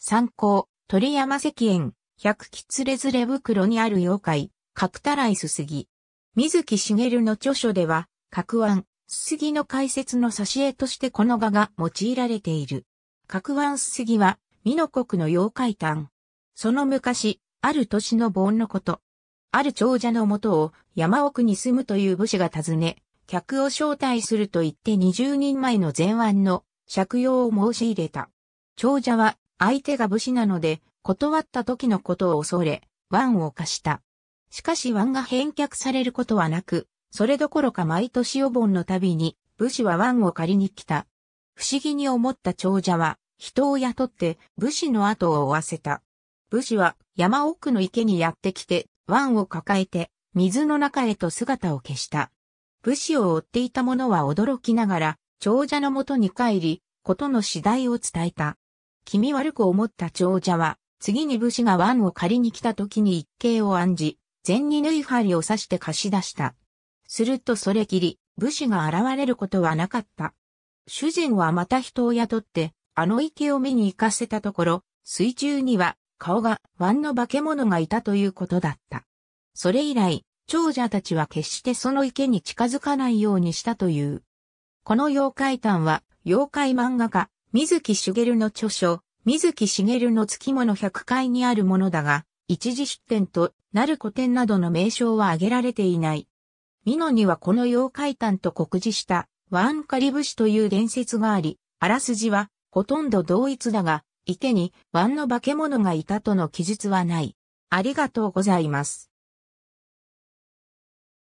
参考、鳥山石園、百吉れずれ袋にある妖怪、角たらいすすぎ。水木しげるの著書では、角腕、すすぎの解説の挿絵としてこの画が用いられている。角腕すすぎは、美濃国の妖怪譚。その昔、ある年の盆のこと。ある長者のもとを山奥に住むという武士が訪ね、客を招待すると言って20人前の前腕の借用を申し入れた。長者は相手が武士なので、断った時のことを恐れ、湾を貸した。しかし湾が返却されることはなく、それどころか毎年お盆の度に、武士は湾を借りに来た。不思議に思った長者は、人を雇って武士の後を追わせた。武士は山奥の池にやってきて、湾を抱えて、水の中へと姿を消した。武士を追っていた者は驚きながら、長者のもとに帰り、ことの次第を伝えた。気味悪く思った長者は、次に武士が腕を借りに来た時に一計を案じ、禅に縫い針を刺して貸し出した。するとそれきり、武士が現れることはなかった。主人はまた人を雇って、あの池を見に行かせたところ、水中には顔が腕の化け物がいたということだった。それ以来、長者たちは決してその池に近づかないようにしたという。この妖怪譚は、妖怪漫画家、水木しげるの著書、水木しげるの月物100回にあるものだが、一時出典となる古典などの名称は挙げられていない。美濃にはこの妖怪誕と告示したワンカリブシという伝説があり、あらすじはほとんど同一だが、池にワンの化け物がいたとの記述はない。ありがとうございます。